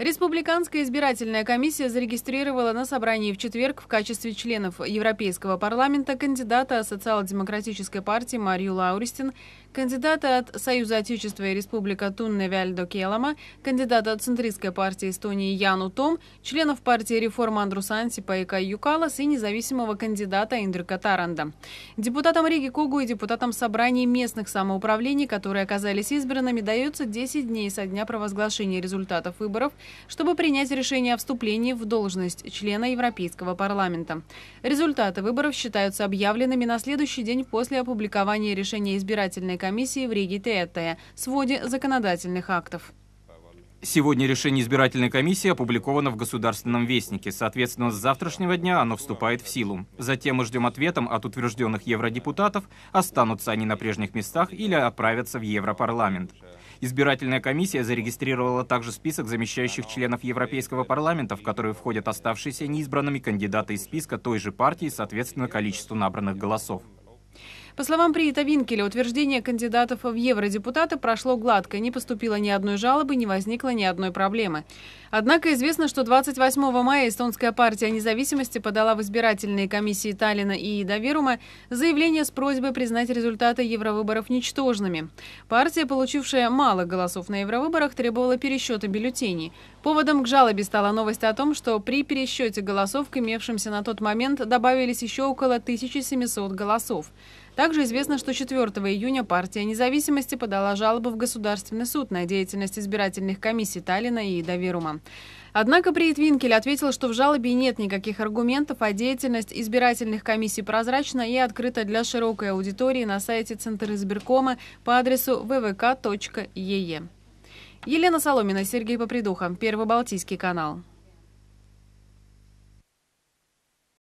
Республиканская избирательная комиссия зарегистрировала на собрании в четверг в качестве членов Европейского парламента кандидата социал-демократической партии Марию Лауристин, кандидата от Союза Отечества и Республика Тунне Вяльдо Келама, кандидата от центристской партии Эстонии Яну Том, членов партии Реформа Андрус Антипа и Кай Юкалас и независимого кандидата Индрика Таранда. Депутатам Риги Когу и депутатам собраний местных самоуправлений, которые оказались избранными, дается 10 дней со дня провозглашения результатов выборов – чтобы принять решение о вступлении в должность члена Европейского парламента. Результаты выборов считаются объявленными на следующий день после опубликования решения избирательной комиссии в Риге ТЭТЭ своде законодательных актов. Сегодня решение избирательной комиссии опубликовано в Государственном вестнике. Соответственно, с завтрашнего дня оно вступает в силу. Затем мы ждем ответом от утвержденных евродепутатов, останутся они на прежних местах или отправятся в Европарламент. Избирательная комиссия зарегистрировала также список замещающих членов Европейского парламента, в которые входят оставшиеся неизбранными кандидаты из списка той же партии, соответственно, количеству набранных голосов. По словам Приита Винкеля, утверждение кандидатов в евродепутаты прошло гладко, не поступило ни одной жалобы, не возникло ни одной проблемы. Однако известно, что 28 мая эстонская партия независимости подала в избирательные комиссии Таллина и Доверума заявление с просьбой признать результаты евровыборов ничтожными. Партия, получившая мало голосов на евровыборах, требовала пересчета бюллетеней. Поводом к жалобе стала новость о том, что при пересчете голосов к имевшимся на тот момент добавились еще около 1700 голосов. Также известно, что 4 июня партия независимости подала жалобу в Государственный суд на деятельность избирательных комиссий Таллина и Доверума. Однако Приитвинкель ответил, что в жалобе нет никаких аргументов, а деятельность избирательных комиссий прозрачна и открыта для широкой аудитории на сайте Центр избиркома по адресу vvk.ee. Елена Соломина, Сергей Попридуха, Первый Балтийский канал.